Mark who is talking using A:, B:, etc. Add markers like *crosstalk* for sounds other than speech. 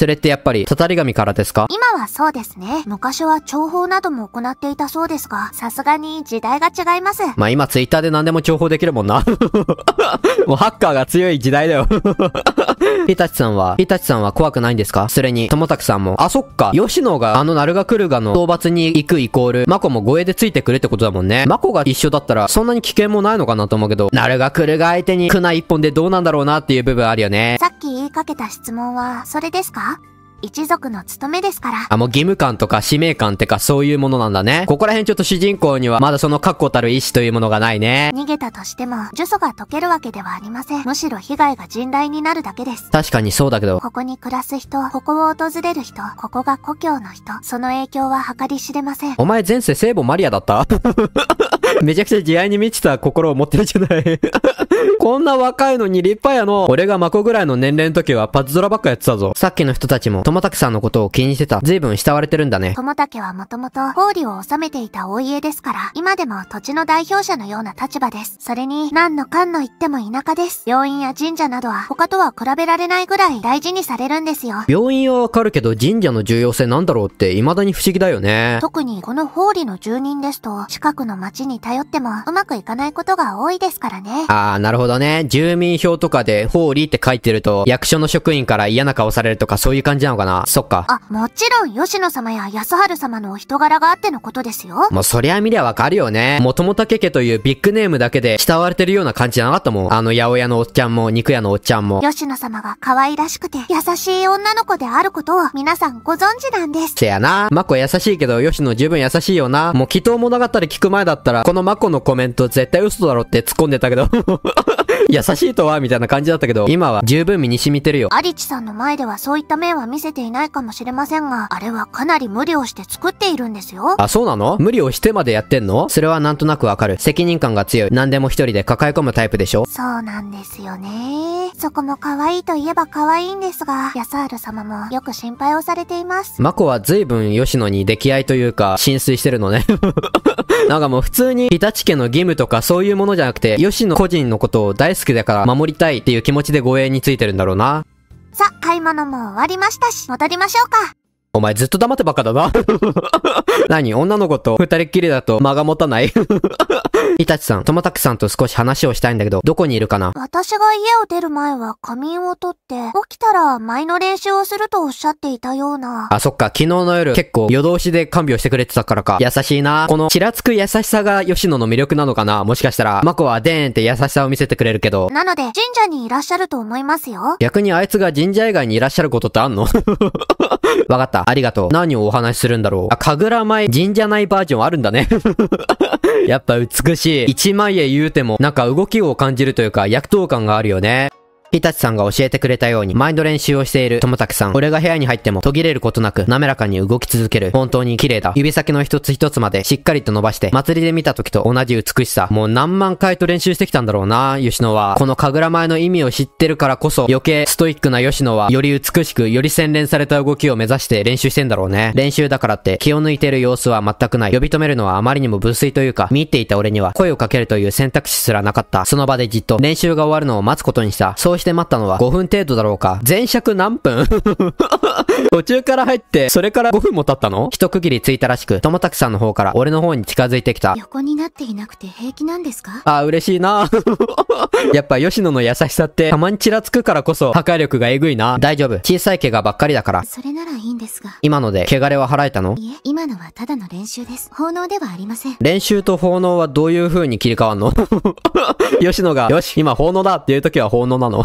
A: それってやっぱり、たたり神からですか
B: 今はそうですね。昔は重宝なども行っていたそうですが、さすがに時代が違います。
A: まあ今ツイッターで何でも重宝できるもんな。*laughs* もうハッカーが強い時代だよ。ひたちさんは、ひたちさんは怖くないんですかそれに、ともたくさんも。あ、そっか。吉野があのナルガクルガの討伐に行くイコール、マコも護衛でついてくれってことだもんね。マコが一緒だったら、そんなに危険もないのかなと思うけど、ナルガクルガ相手に、クナ一本でどうなんだろうなっていう部分あるよね。さ
B: っき言いかけた質問は、それですか一族の務めですから。
A: あ、もう義務感とか使命感ってかそういうものなんだね。ここら辺ちょっと主人公にはまだその確固たる意志というものがないね。逃
B: げたとしても、呪詛が解けるわけではありません。むしろ被害が甚大になるだけです。
A: 確かにそうだけど。こ
B: こに暮らす人、ここを訪れる人、ここが故郷の人、その影響は計り知れません。お
A: 前前世聖母マリアだった *laughs* めちゃくちゃ慈愛に満ちた心を持ってるじゃない *laughs* こんな若いのに立派やの。俺がマコぐらいの年齢の時はパズドラばっかやってたぞ。さっきの人たちも、友竹さんのことを気にしてた。随分慕われてるんだね。
B: 友竹はもともと、法理を治めていたお家ですから、今でも土地の代表者のような立場です。それに、何のかんの言っても田舎です。病院や神社などは、他とは比べられないぐらい大事にされるんですよ。病
A: 院はわかるけど、神社の重要性なんだろうって、未だに不思議だよね。特
B: に、この法理の住人ですと、近くの町に頼ってもうまくいかないことが多いですからね。
A: ああ、なるほどね。住民票とかで、法理って書いてると、役所の職員から嫌な顔されるとかそういう感じなのかなそっか。
B: あ、もちろん吉野様や安春様のお人柄があってのことですよ。
A: もうそりゃ見りゃわかるよね。もともとけけというビッグネームだけで慕われてるような感じじゃなかったもん。あの八百屋のおっちゃんも、肉屋のおっちゃんも。吉
B: 野様が可愛らしくて、優しい女の子であることを皆さんご存知なんです。
A: せやな。まこ優しいけど、吉野十分優しいよな。もう祈祷物語聞く前だったら、このマコのコメント絶対嘘だろって突っ込んでたけど優 *laughs* しいとはみたいな感じだったけど、今は十分身に染みてるよ。
B: アリチさんの前ではそういった面は見せていないかもしれませんが、あれはかなり無理をして作っているんですよ。
A: あ、そうなの無理をしてまでやってんのそれはなんとなくわかる。責任感が強い。何でも一人で抱え込むタイプでしょそ
B: うなんですよね。そこも可愛いといえば可愛いんですが、ヤサール様もよく心配をされています。
A: マコは随分吉野に溺愛というか、浸水してるのね *laughs* *laughs* なんかもう普通にタチ家の義務とかそういうものじゃなくて、吉野個人のことを大好きだから守りたいっていう気持ちで護衛についてるんだろうな。
B: さ、買い物も終わりましたし、戻りましょうか。
A: お前ずっと黙ってばっかだな *laughs* 何女の子と二人っきりだと間が持たない *laughs* イタチさん、トマタクさんと少し話をしたいんだけど、どこにいるかな
B: 私が家を出る前は仮眠をとって、起きたら前の練習をするとおっしゃっていたような。
A: あ、そっか、昨日の夜結構夜通しで看病してくれてたからか。優しいな。このちらつく優しさが吉野の魅力なのかなもしかしたら、マコはデーンって優しさを見せてくれるけど。な
B: ので、神社にいらっしゃると思いますよ。
A: 逆にあいつが神社以外にいらっしゃることってあんの *laughs* わかった。。ありがとう。何をお話しするんだろう。あ、かぐら前神社内バージョンあるんだね *laughs* やっぱ美しい。一枚絵言うても、なんか動きを感じるというか、躍動感があるよね。日立さんが教えてくれたように、毎度練習をしている友拓さん。俺が部屋に入っても途切れることなく、滑らかに動き続ける。本当に綺麗だ。指先の一つ一つまでしっかりと伸ばして、祭りで見た時と同じ美しさ。もう何万回と練習してきたんだろうな、吉野は。この神楽前の意味を知ってるからこそ、余計ストイックな吉野は、より美しく、より洗練された動きを目指して練習してんだろうね。練習だからって、気を抜いてる様子は全くない。呼び止めるのはあまりにも無粋というか、見ていた俺には、声をかけるという選択肢すらなかった。その場でじっと、練習が終わるのを待つことにした。そうして待ったのは5分程度だろうか。前尺何分途中から入って、それから5分も経ったの一区切りついたらしく、友達さんの方から俺の方に近づいてきた。
B: 横になっていなくて平気なんですか
A: あ、嬉しいなやっぱ吉野の優しさって、たまにちらつくからこそ、破壊力がえぐいな。大丈夫。小さい怪我ばっかりだから。それ
B: ならいいんですが。
A: 今ので、汚れは払えたのい
B: え、今のはただの練習です。奉納ではありません。
A: 練習と奉納はどういう風に切り替わんの吉野が、よし、今奉納だっていう時は奉納なの